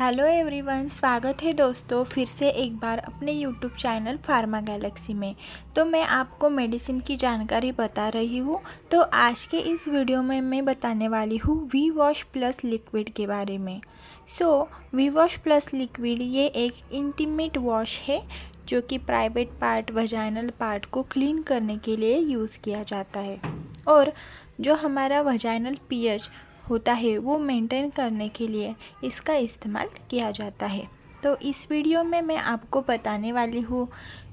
hello everyone स्वागत है दोस्तों फिर से एक बार अपने यूट्यूब चैनल फार्मा गैलेक्सी में तो मैं आपको मेडिसिन की जानकारी बता रही हूँ तो आज के इस वीडियो में मैं बताने वाली हूँ वी वॉश प्लस लिक्विड के बारे में so V wash plus liquid ये एक इंटीमेट वॉश है जो कि प्राइवेट पार्ट वजाइनल पार्ट को क्लीन करने के लिए यूज़ किया जाता है और जो हमारा वजाइनल पीएच होता है वो मेंटेन करने के लिए इसका इस्तेमाल किया जाता है तो इस वीडियो में मैं आपको बताने वाली हूँ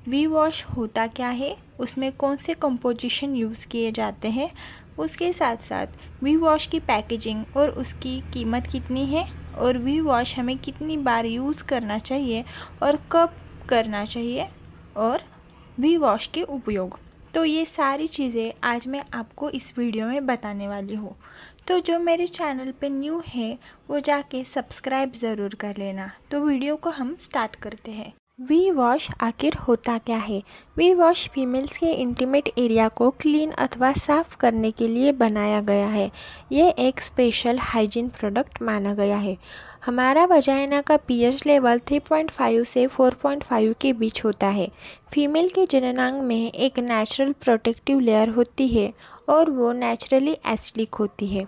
वी वॉश होता क्या है उसमें कौन से कंपोजिशन यूज़ किए जाते हैं उसके साथ साथ वी वॉश की पैकेजिंग और उसकी कीमत कितनी है और वी वॉश हमें कितनी बार यूज़ करना चाहिए और कब करना चाहिए और वी वॉश के उपयोग तो ये सारी चीज़ें आज मैं आपको इस वीडियो में बताने वाली हूँ तो जो मेरे चैनल पे न्यू है वो जाके सब्सक्राइब ज़रूर कर लेना तो वीडियो को हम स्टार्ट करते हैं वी वॉश आखिर होता क्या है वी वॉश फीमेल्स के इंटीमेट एरिया को क्लीन अथवा साफ करने के लिए बनाया गया है ये एक स्पेशल हाइजीन प्रोडक्ट माना गया है हमारा वजाइना का पीएच लेवल 3.5 से 4.5 के बीच होता है फीमेल के जननांग में एक नेचुरल प्रोटेक्टिव लेयर होती है और वो नेचुरली एसिडिक होती है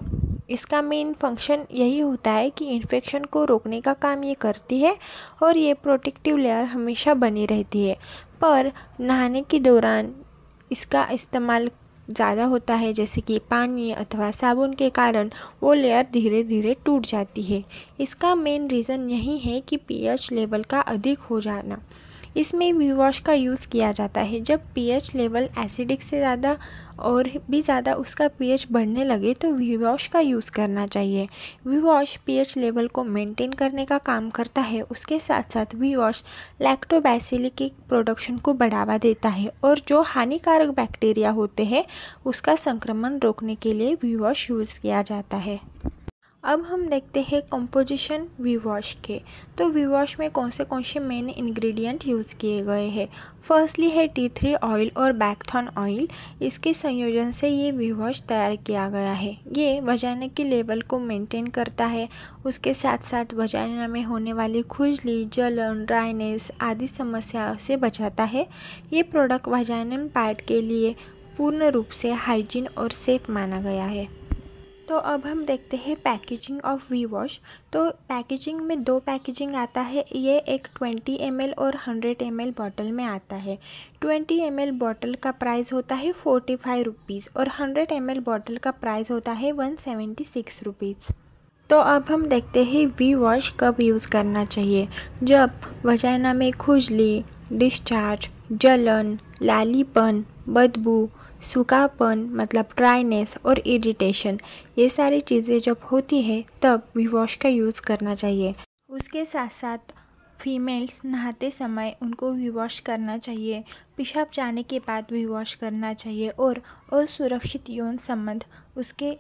इसका मेन फंक्शन यही होता है कि इन्फेक्शन को रोकने का काम ये करती है और ये प्रोटेक्टिव लेयर हमेशा बनी रहती है पर नहाने के दौरान इसका इस्तेमाल ज़्यादा होता है जैसे कि पानी अथवा साबुन के कारण वो लेयर धीरे धीरे टूट जाती है इसका मेन रीज़न यही है कि पीएच लेवल का अधिक हो जाना इसमें वी वॉश का यूज़ किया जाता है जब पीएच लेवल एसिडिक से ज़्यादा और भी ज़्यादा उसका पीएच बढ़ने लगे तो वी वॉश का यूज़ करना चाहिए वी वॉश पीएच लेवल को मेंटेन करने का काम करता है उसके साथ साथ वी वॉश की प्रोडक्शन को बढ़ावा देता है और जो हानिकारक बैक्टीरिया होते हैं उसका संक्रमण रोकने के लिए वी वॉश यूज़ किया जाता है अब हम देखते हैं कंपोजिशन वीवॉश के तो वीवॉश में कौन से कौन से मेन इंग्रेडिएंट यूज़ किए गए हैं फर्स्टली है टी थ्री ऑयल और बैकथॉन ऑयल इसके संयोजन से ये वीवॉश तैयार किया गया है ये वजाने के लेवल को मेंटेन करता है उसके साथ साथ वजाना में होने वाली खुजली जलन ड्राइनेस आदि समस्याओं से बचाता है ये प्रोडक्ट वजानम पैड के लिए पूर्ण रूप से हाइजीन और सेफ माना गया है तो अब हम देखते हैं पैकेजिंग ऑफ वी वॉश तो पैकेजिंग में दो पैकेजिंग आता है ये एक 20 एम और 100 एम बॉटल में आता है 20 एम बॉटल का प्राइस होता है फोर्टी फाइव रुपीज़ और 100 एम बॉटल का प्राइस होता है वन सेवेंटी सिक्स रुपीज़ तो अब हम देखते हैं वी वॉश कब यूज़ करना चाहिए जब वजाइना में खुजली डिस्चार्ज जलन लालीपन बदबू सूखापन मतलब ड्राइनेस और इरिटेशन ये सारी चीज़ें जब होती है तब वी वॉश का यूज़ करना चाहिए उसके साथ साथ फीमेल्स नहाते समय उनको वी वॉश करना चाहिए पेशाब जाने के बाद वी वॉश करना चाहिए और असुरक्षित यौन संबंध उसके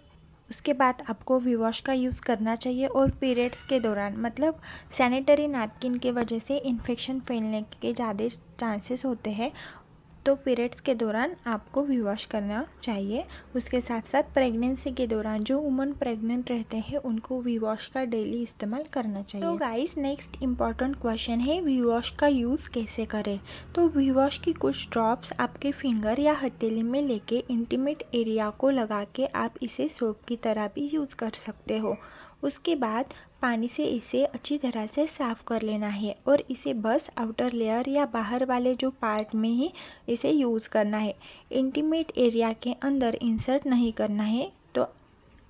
उसके बाद आपको वी वॉश का यूज़ करना चाहिए और पीरियड्स के दौरान मतलब सैनिटरी नैपकिन के वजह से इन्फेक्शन फैलने के ज़्यादा चांसेस होते हैं तो पीरियड्स के दौरान आपको वी वॉश करना चाहिए उसके साथ साथ प्रेगनेंसी के दौरान जो वुमन प्रेग्नेंट रहते हैं उनको वी वॉश का डेली इस्तेमाल करना चाहिए तो गाइस नेक्स्ट इंपॉर्टेंट क्वेश्चन है वी वॉश का यूज़ कैसे करें तो वी वॉश की कुछ ड्रॉप्स आपके फिंगर या हथेली में लेके इंटीमेट एरिया को लगा के आप इसे सोप की तरह भी यूज़ कर सकते हो उसके बाद पानी से इसे अच्छी तरह से साफ़ कर लेना है और इसे बस आउटर लेयर या बाहर वाले जो पार्ट में ही इसे यूज़ करना है इंटीमेट एरिया के अंदर इंसर्ट नहीं करना है तो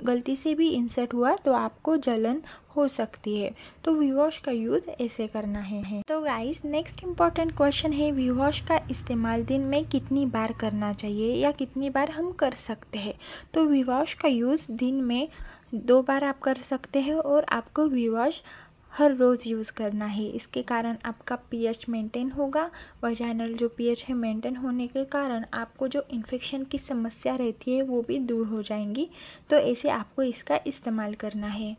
गलती से भी इंसर्ट हुआ तो आपको जलन हो सकती है तो वीवॉश का यूज़ ऐसे करना है तो गाइस नेक्स्ट इम्पॉर्टेंट क्वेश्चन है वीवॉश का इस्तेमाल दिन में कितनी बार करना चाहिए या कितनी बार हम कर सकते हैं तो वीवॉश का यूज़ दिन में दो बार आप कर सकते हैं और आपको वीवॉश हर रोज़ यूज़ करना है इसके कारण आपका पीएच मेंटेन होगा वजाइनल जो पीएच है मेंटेन होने के कारण आपको जो इन्फेक्शन की समस्या रहती है वो भी दूर हो जाएंगी तो ऐसे आपको इसका इस्तेमाल करना है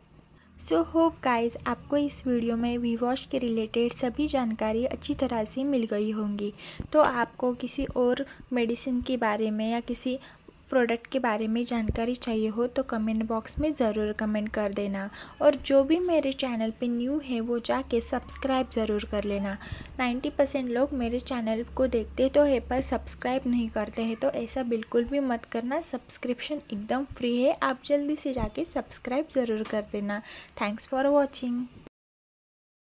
सो होप गाइज आपको इस वीडियो में वी वॉश के रिलेटेड सभी जानकारी अच्छी तरह से मिल गई होंगी तो आपको किसी और मेडिसिन के बारे में या किसी प्रोडक्ट के बारे में जानकारी चाहिए हो तो कमेंट बॉक्स में ज़रूर कमेंट कर देना और जो भी मेरे चैनल पे न्यू है वो जाके सब्सक्राइब ज़रूर कर लेना 90 परसेंट लोग मेरे चैनल को देखते तो है पर सब्सक्राइब नहीं करते हैं तो ऐसा बिल्कुल भी मत करना सब्सक्रिप्शन एकदम फ्री है आप जल्दी से जाके सब्सक्राइब ज़रूर कर देना थैंक्स फॉर वॉचिंग